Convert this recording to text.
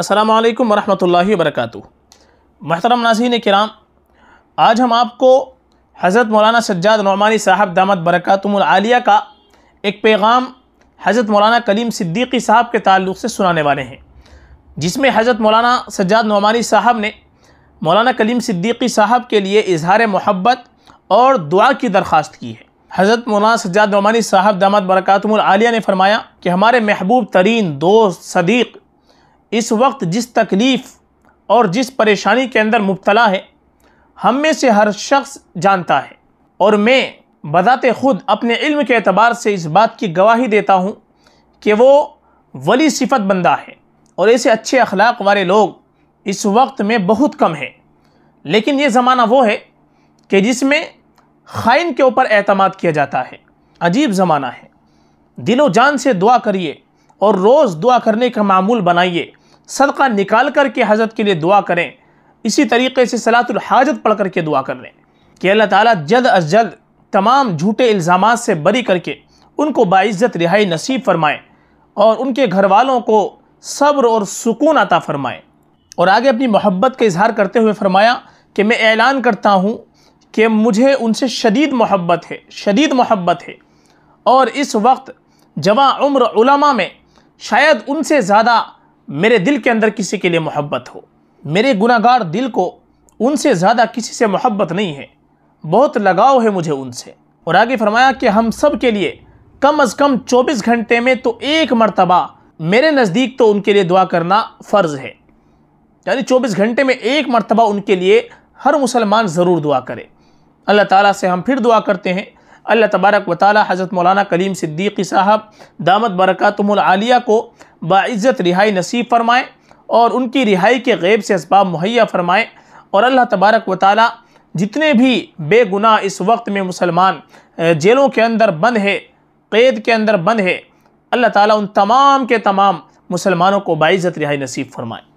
السلام علیکم ورحمۃ اللہ وبرکاتہ محترم ناظرین کرام آج ہم آپ کو حضرت مولانا سجاد نعمانی صاحب دامت برکاتم العالیہ کا ایک پیغام حضرت مولانا کلیم صدیقی صاحب کے تعلق سے سنانے والے ہیں جس میں حضرت مولانا سجاد نعمانی صاحب نے مولانا کلیم صدیقی صاحب کے لیے اظہار محبت اور دعا کی درخواست کی ہے حضرت مولانا سجاد نعمانی صاحب دامت برکاتم العالیہ نے فرمایا کہ ہمارے محبوب ترین دوست صدیق اس وقت جس تکلیف اور جس پریشانی کے اندر مبتلا ہے ہم میں سے ہر شخص جانتا ہے اور میں بذات خود اپنے علم کے اعتبار سے اس بات کی گواہی دیتا ہوں کہ وہ ولی صفت بندہ ہے اور ایسے اچھے اخلاق والے لوگ اس وقت میں بہت کم ہیں لیکن یہ زمانہ وہ ہے کہ جس میں خائن کے اوپر اعتماد کیا جاتا ہے عجیب زمانہ ہے دل و جان سے دعا کریے اور روز دعا کرنے کا معمول بنائیے صدقہ نکال کر کے حضرت کے لیے دعا کریں اسی طریقے سے صلاة الحاجت پڑھ کر کے دعا کر لیں کہ اللہ تعالیٰ جلد از جلد تمام جھوٹے الزامات سے بری کر کے ان کو باعزت رہائی نصیب فرمائیں اور ان کے گھر والوں کو صبر اور سکون عطا فرمائیں اور آگے اپنی محبت کا اظہار کرتے ہوئے فرمایا کہ میں اعلان کرتا ہوں کہ مجھے ان سے شدید محبت ہے شدید محبت ہے اور اس وقت جوان عمر علماء میں شاید ان سے زیادہ میرے دل کے اندر کسی کے لیے محبت ہو میرے گناہ گار دل کو ان سے زیادہ کسی سے محبت نہیں ہے بہت لگاؤ ہے مجھے ان سے اور آگے فرمایا کہ ہم سب کے لیے کم از کم چوبیس گھنٹے میں تو ایک مرتبہ میرے نزدیک تو ان کے لیے دعا کرنا فرض ہے یعنی چوبیس گھنٹے میں ایک مرتبہ ان کے لیے ہر مسلمان ضرور دعا کرے اللہ تعالیٰ سے ہم پھر دعا کرتے ہیں اللہ تبارک و تعالی حضرت مولانا کریم صدیقی صاحب دامت برکاتم العالیہ کو باعزت رہائی نصیب فرمائے اور ان کی رہائی کے غیب سے اسباب مہیا فرمائے اور اللہ تبارک و تعالی جتنے بھی بے گناہ اس وقت میں مسلمان جیلوں کے اندر بند ہے قید کے اندر بند ہے اللہ تعالیٰ ان تمام کے تمام مسلمانوں کو باعزت رہائی نصیب فرمائے